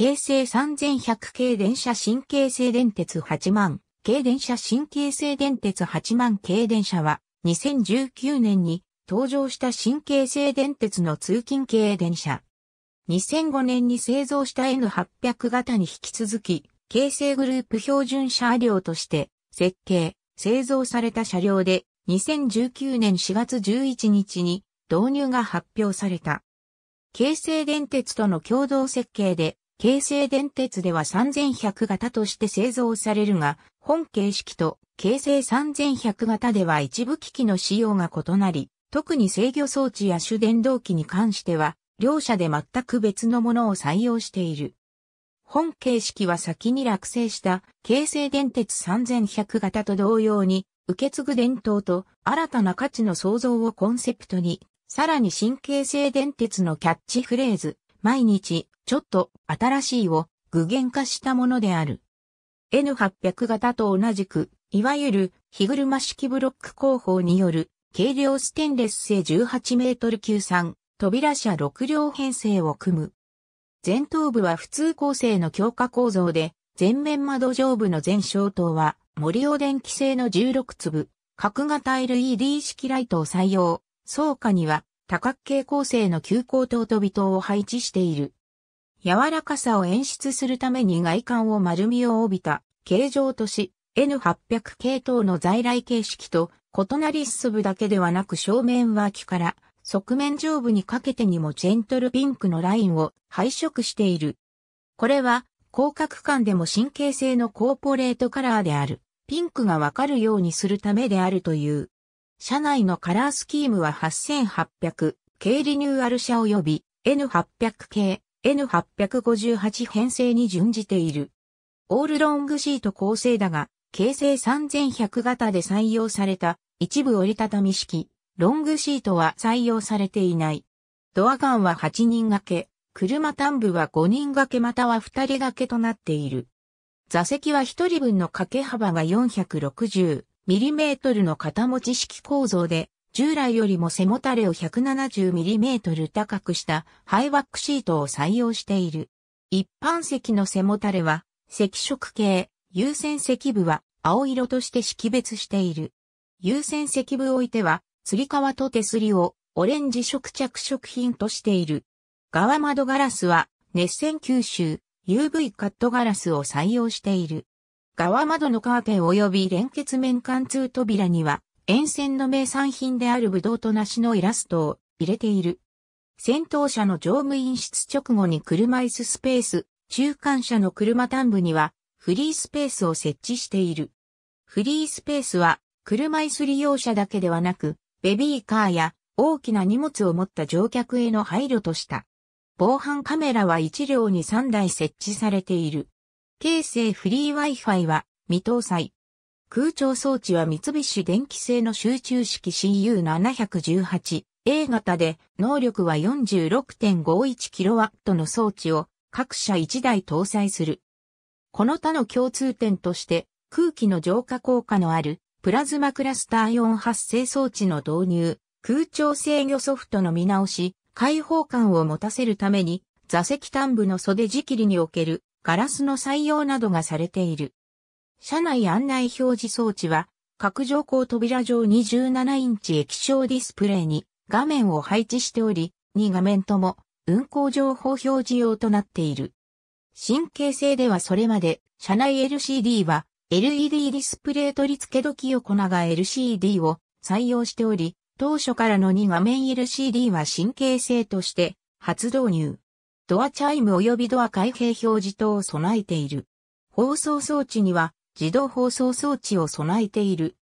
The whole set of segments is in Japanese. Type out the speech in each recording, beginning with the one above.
京成3100系電車新京成電鉄8万、系電車新京成電鉄8万系電車は、2019年に登場した新京成電鉄の通勤系電車。2005年に製造した N800 型に引き続き、京成グループ標準車両として設計、製造された車両で、2019年4月11日に導入が発表された。京成電鉄との共同設計で、京成電鉄では3100型として製造されるが、本形式と京成3100型では一部機器の仕様が異なり、特に制御装置や主電動機に関しては、両社で全く別のものを採用している。本形式は先に落成した京成電鉄3100型と同様に、受け継ぐ伝統と新たな価値の創造をコンセプトに、さらに新京成電鉄のキャッチフレーズ、毎日、ちょっと新しいを具現化したものである。N800 型と同じく、いわゆる日車式ブロック工法による軽量ステンレス製18メートル級3扉車6両編成を組む。前頭部は普通構成の強化構造で、前面窓上部の前照灯は森尾電気製の16粒、角型 LED 式ライトを採用。倉下には多角形構成の急行等と微等を配置している。柔らかさを演出するために外観を丸みを帯びた形状とし、N800 系統の在来形式と異なりすぶだけではなく正面脇から側面上部にかけてにもジェントルピンクのラインを配色している。これは広角間でも神経性のコーポレートカラーである。ピンクがわかるようにするためであるという。車内のカラースキームは8800系リニューアル車及び N800 系 N858 編成に準じている。オールロングシート構成だが、形成3100型で採用された一部折りたたみ式、ロングシートは採用されていない。ドアガンは8人掛け、車端部は5人掛けまたは2人掛けとなっている。座席は1人分の掛け幅が460、mm の型持ち式構造で、従来よりも背もたれを 170mm 高くしたハイワックシートを採用している。一般席の背もたれは、赤色系、優先席部は青色として識別している。優先席部おいては、吊り革と手すりをオレンジ色着色品としている。側窓ガラスは熱線吸収、UV カットガラスを採用している。側窓のカーテン及び連結面貫通扉には、沿線の名産品であるブドウと梨のイラストを入れている。先頭車の乗務員室直後に車椅子スペース、中間車の車端部にはフリースペースを設置している。フリースペースは車椅子利用者だけではなく、ベビーカーや大きな荷物を持った乗客への配慮とした。防犯カメラは1両に3台設置されている。京成フリー Wi-Fi は未搭載。空調装置は三菱電機製の集中式 CU718A 型で能力は 46.51kW の装置を各社1台搭載する。この他の共通点として空気の浄化効果のあるプラズマクラスターイオン発生装置の導入、空調制御ソフトの見直し、開放感を持たせるために座席端部の袖仕切りにおけるガラスの採用などがされている。車内案内表示装置は、各乗降扉上2 7インチ液晶ディスプレイに画面を配置しており、2画面とも運行情報表示用となっている。神経性ではそれまで、車内 LCD は LED ディスプレイ取り付け時横長 LCD を採用しており、当初からの2画面 LCD は神経性として初導入。ドアチャイム及びドア開閉表示灯を備えている。放送装置には自動放送装置を備えている。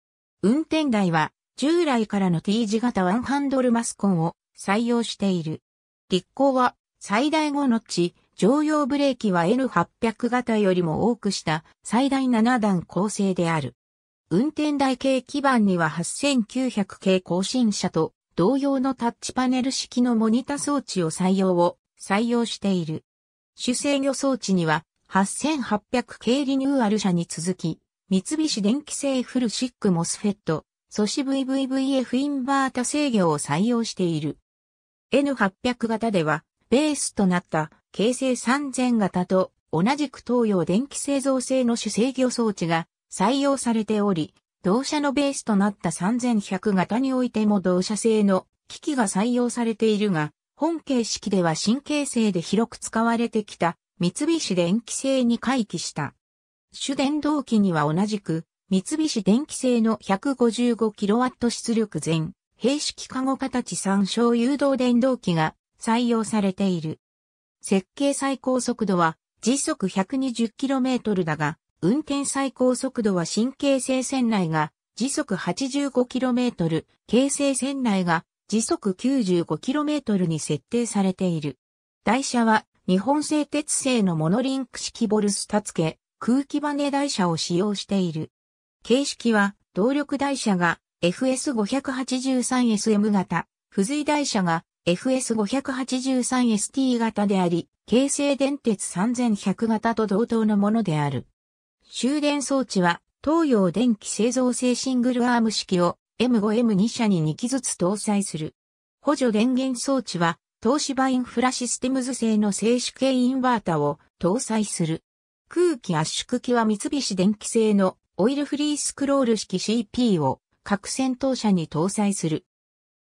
運転台は従来からの T 字型ワンハンドルマスコンを採用している。立行は最大5の地、常用ブレーキは N800 型よりも多くした最大7段構成である。運転台系基板には8900系更新車と同様のタッチパネル式のモニタ装置を採用を採用している。主制御装置には8800系リニューアル車に続き、三菱電機製フルシックモスフェット、素子 VVVF インバータ制御を採用している。N800 型では、ベースとなった形成3000型と同じく東洋電気製造製の主制御装置が採用されており、同社のベースとなった3100型においても同社製の機器が採用されているが、本形式では神経性で広く使われてきた三菱電機製に回帰した。主電動機には同じく三菱電機製の 155kW 出力前、閉式加護形参照誘導電動機が採用されている。設計最高速度は時速 120km だが、運転最高速度は神経性船内が時速 85km、形成船内が時速 95km に設定されている。台車は日本製鉄製のモノリンク式ボルスタ付け、空気バネ台車を使用している。形式は動力台車が FS583SM 型、付随台車が FS583ST 型であり、京成電鉄3100型と同等のものである。終電装置は東洋電気製造製シングルアーム式を M5M2 社に2機ずつ搭載する。補助電源装置は、東芝インフラシステムズ製の静止系インバータを搭載する。空気圧縮機は三菱電機製のオイルフリースクロール式 CP を各戦闘車に搭載する。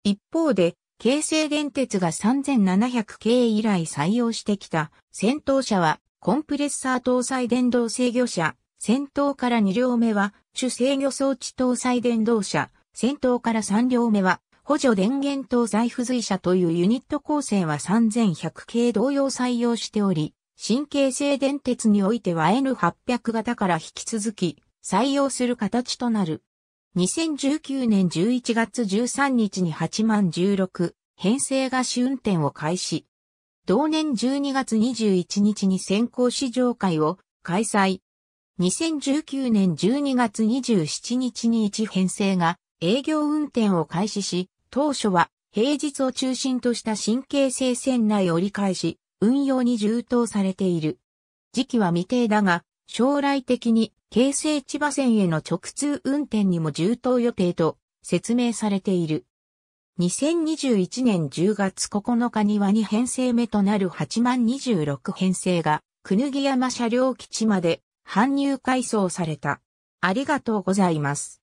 一方で、京成電鉄が3700系以来採用してきた戦闘車はコンプレッサー搭載電動制御車、先頭から2両目は主制御装置搭載電動車、先頭から3両目は、補助電源搭載付随車というユニット構成は3100系同様採用しており、神経性電鉄においては N800 型から引き続き採用する形となる。2019年11月13日に8万16編成が試運転を開始。同年12月21日に先行試乗会を開催。2019年12月27日に1編成が営業運転を開始し、当初は平日を中心とした神経性線内折り返し、運用に充当されている。時期は未定だが、将来的に京成千葉線への直通運転にも充当予定と説明されている。2021年10月9日には2編成目となる8万26編成が、くぬぎ山車両基地まで搬入改装された。ありがとうございます。